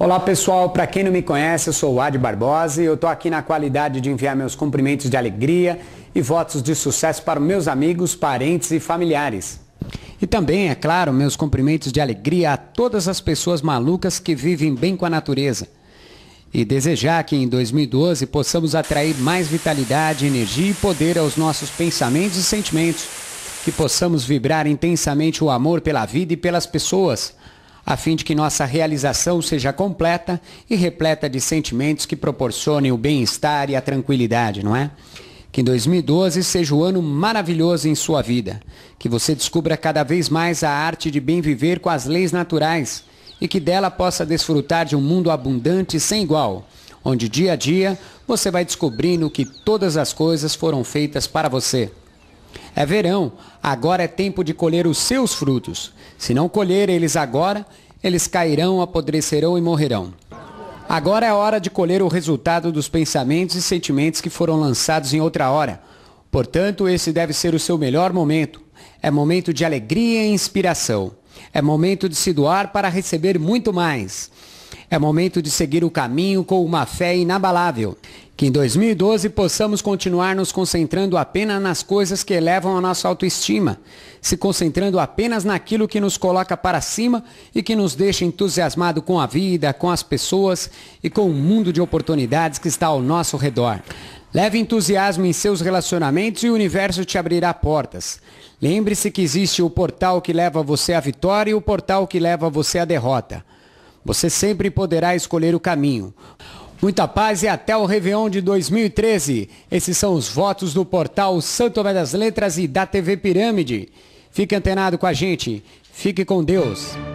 Olá pessoal, para quem não me conhece, eu sou o Adi Barbosa e eu estou aqui na qualidade de enviar meus cumprimentos de alegria e votos de sucesso para meus amigos, parentes e familiares. E também, é claro, meus cumprimentos de alegria a todas as pessoas malucas que vivem bem com a natureza. E desejar que em 2012 possamos atrair mais vitalidade, energia e poder aos nossos pensamentos e sentimentos. Que possamos vibrar intensamente o amor pela vida e pelas pessoas a fim de que nossa realização seja completa e repleta de sentimentos que proporcionem o bem-estar e a tranquilidade, não é? Que 2012 seja um ano maravilhoso em sua vida, que você descubra cada vez mais a arte de bem viver com as leis naturais e que dela possa desfrutar de um mundo abundante sem igual, onde dia a dia você vai descobrindo que todas as coisas foram feitas para você é verão, agora é tempo de colher os seus frutos. Se não colher eles agora, eles cairão, apodrecerão e morrerão. Agora é hora de colher o resultado dos pensamentos e sentimentos que foram lançados em outra hora. Portanto, esse deve ser o seu melhor momento. É momento de alegria e inspiração. É momento de se doar para receber muito mais. É momento de seguir o caminho com uma fé inabalável. Que em 2012 possamos continuar nos concentrando apenas nas coisas que elevam a nossa autoestima, se concentrando apenas naquilo que nos coloca para cima e que nos deixa entusiasmado com a vida, com as pessoas e com o mundo de oportunidades que está ao nosso redor. Leve entusiasmo em seus relacionamentos e o universo te abrirá portas. Lembre-se que existe o portal que leva você à vitória e o portal que leva você à derrota. Você sempre poderá escolher o caminho. Muita paz e até o Réveillon de 2013. Esses são os votos do portal Santo Tomé das Letras e da TV Pirâmide. Fique antenado com a gente. Fique com Deus.